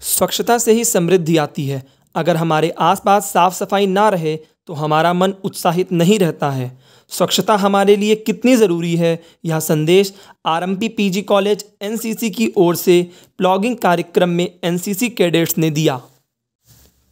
स्वच्छता से ही समृद्धि आती है अगर हमारे आसपास साफ सफाई ना रहे तो हमारा मन उत्साहित नहीं रहता है स्वच्छता हमारे लिए कितनी ज़रूरी है यह संदेश पी जी कॉलेज सी की ओर से प्लॉगिंग कार्यक्रम में सी कैडेट्स ने दिया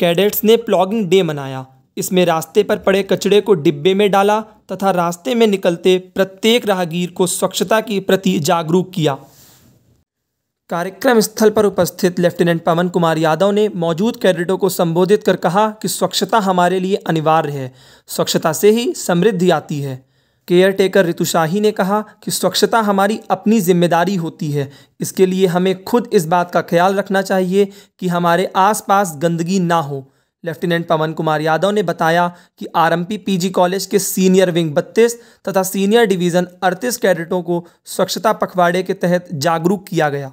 कैडेट्स ने प्लॉगिंग डे मनाया इसमें रास्ते पर पड़े कचड़े को डिब्बे में डाला तथा रास्ते में निकलते प्रत्येक राहगीर को स्वच्छता के प्रति जागरूक किया कार्यक्रम स्थल पर उपस्थित लेफ्टिनेंट पवन कुमार यादव ने मौजूद कैडेटों को संबोधित कर कहा कि स्वच्छता हमारे लिए अनिवार्य है स्वच्छता से ही समृद्धि आती है केयर टेकर ऋतुशाही ने कहा कि स्वच्छता हमारी अपनी जिम्मेदारी होती है इसके लिए हमें खुद इस बात का ख्याल रखना चाहिए कि हमारे आसपास गंदगी ना हो लेफ्टिनेंट पवन कुमार यादव ने बताया कि आर एम कॉलेज के सीनियर विंग बत्तीस तथा सीनियर डिवीज़न अड़तीस कैडेटों को स्वच्छता पखवाड़े के तहत जागरूक किया गया